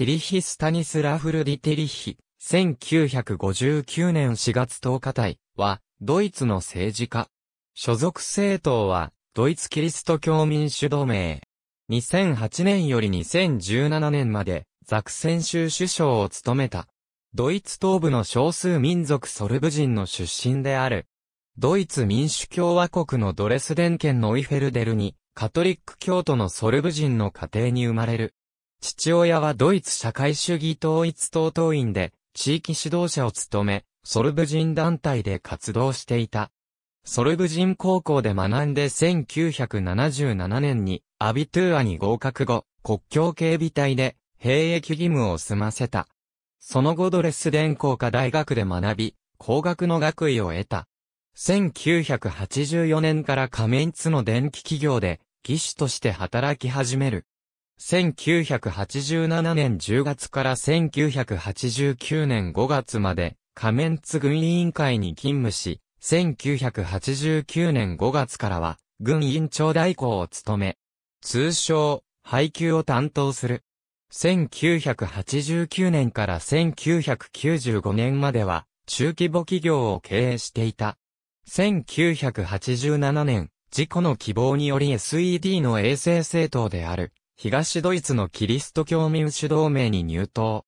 ティリヒ・スタニスラフル・ディ・ティリヒ、1959年4月10日台は、ドイツの政治家。所属政党は、ドイツキリスト教民主同盟。2008年より2017年まで、ザクセン州首相を務めた。ドイツ東部の少数民族ソルブ人の出身である。ドイツ民主共和国のドレスデン県のオイフェルデルに、カトリック教徒のソルブ人の家庭に生まれる。父親はドイツ社会主義統一党党員で、地域指導者を務め、ソルブ人団体で活動していた。ソルブ人高校で学んで1977年にアビトゥーアに合格後、国境警備隊で兵役義務を済ませた。その後ドレスデン工科大学で学び、工学の学位を得た。1984年から仮面津の電気企業で技師として働き始める。1987年10月から1989年5月まで、仮面津軍委員会に勤務し、1989年5月からは、軍委員長代行を務め、通称、配給を担当する。1989年から1995年までは、中規模企業を経営していた。1987年、事故の希望により SED の衛星政党である、東ドイツのキリスト教民主同盟に入党。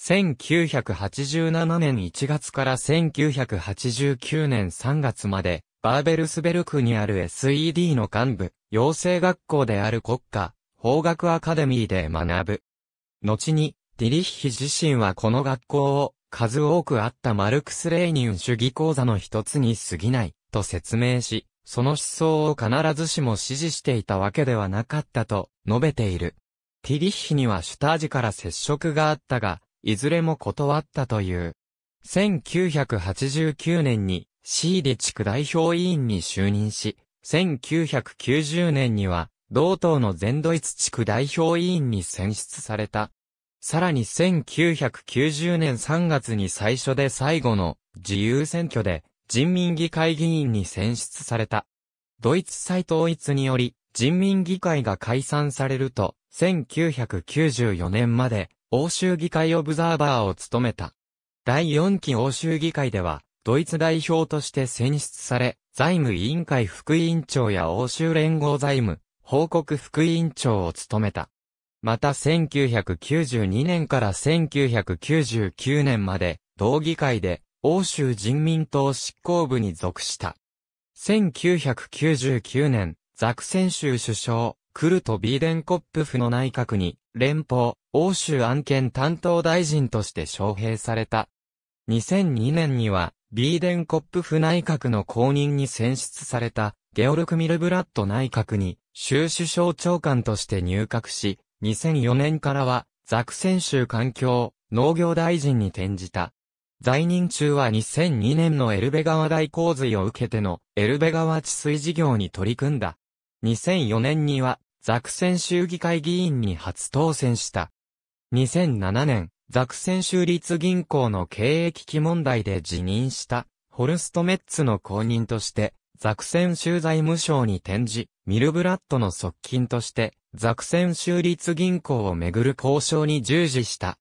1987年1月から1989年3月まで、バーベルスベルクにある SED の幹部、養成学校である国家、法学アカデミーで学ぶ。後に、ディリッヒ自身はこの学校を、数多くあったマルクス・レーニン主義講座の一つに過ぎない、と説明し、その思想を必ずしも支持していたわけではなかったと述べている。ティリッヒにはシュタージから接触があったが、いずれも断ったという。1989年に、シーリ地区代表委員に就任し、1990年には、同党の全ドイツ地区代表委員に選出された。さらに1990年3月に最初で最後の自由選挙で人民議会議員に選出された。ドイツ再統一により、人民議会が解散されると、1994年まで、欧州議会オブザーバーを務めた。第4期欧州議会では、ドイツ代表として選出され、財務委員会副委員長や欧州連合財務、報告副委員長を務めた。また1992年から1999年まで、同議会で欧州人民党執行部に属した。1999年、ザクセン州首相、クルト・ビーデンコップフの内閣に、連邦、欧州案件担当大臣として招聘された。2002年には、ビーデンコップフ内閣の公認に選出された、ゲオルク・ミルブラッド内閣に、州首相長官として入閣し、2004年からは、ザクセン州環境、農業大臣に転じた。在任中は2002年のエルベ川大洪水を受けてのエルベ川治水事業に取り組んだ。2004年にはザクセン州議会議員に初当選した。2007年、ザクセン州立銀行の経営危機問題で辞任したホルストメッツの公認としてザクセン州財務省に転じ、ミルブラッドの側近としてザクセン州立銀行をめぐる交渉に従事した。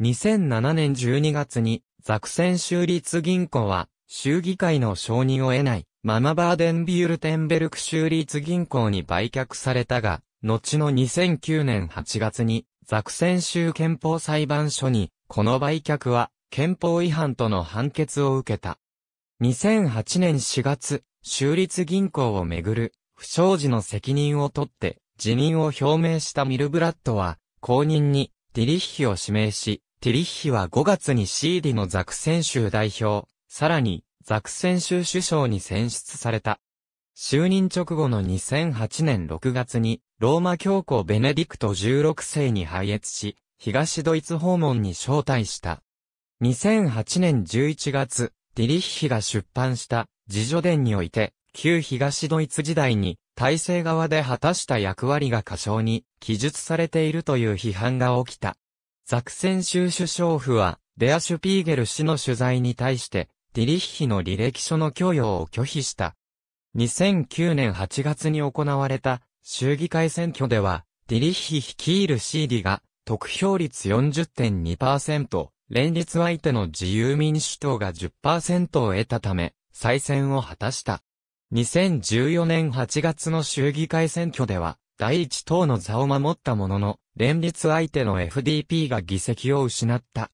2007年12月にザクセン州立銀行は、州議会の承認を得ない、ママバーデンビュルテンベルク州立銀行に売却されたが、後の2009年8月に、ザクセン州憲法裁判所に、この売却は、憲法違反との判決を受けた。2008年4月、州立銀行をめぐる、不祥事の責任を取って、辞任を表明したミルブラッドは、後任に、ディリッヒを指名し、ティリッヒは5月にシーディのザクセン州代表、さらにザクセン州首相に選出された。就任直後の2008年6月に、ローマ教皇ベネディクト16世に拝謁し、東ドイツ訪問に招待した。2008年11月、ディリッヒが出版した自助伝において、旧東ドイツ時代に体制側で果たした役割が過小に記述されているという批判が起きた。ザクセン州首相府は、デア・シュピーゲル氏の取材に対して、ディリッヒの履歴書の供与を拒否した。2009年8月に行われた州議会選挙では、ディリッヒ率いるシーディが、得票率40.2%、連立相手の自由民主党が10%を得たため、再選を果たした。2014年8月の衆議会選挙では、第一党の座を守ったものの、連立相手の FDP が議席を失った。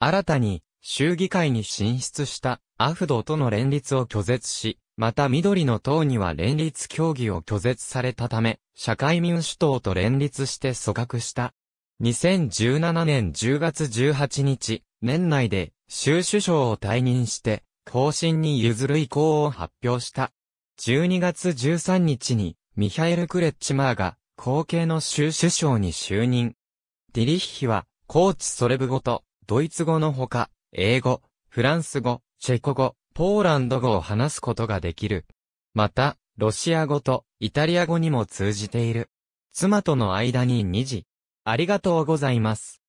新たに、州議会に進出したアフドとの連立を拒絶し、また緑の党には連立協議を拒絶されたため、社会民主党と連立して組閣した。2017年10月18日、年内で州首相を退任して、方針に譲る意向を発表した。12月13日にミハエル・クレッチマーが、後継の州首相に就任。ディリッヒは、コーチ・ソレブ語と、ドイツ語のほか、英語、フランス語、チェコ語、ポーランド語を話すことができる。また、ロシア語とイタリア語にも通じている。妻との間に2時。ありがとうございます。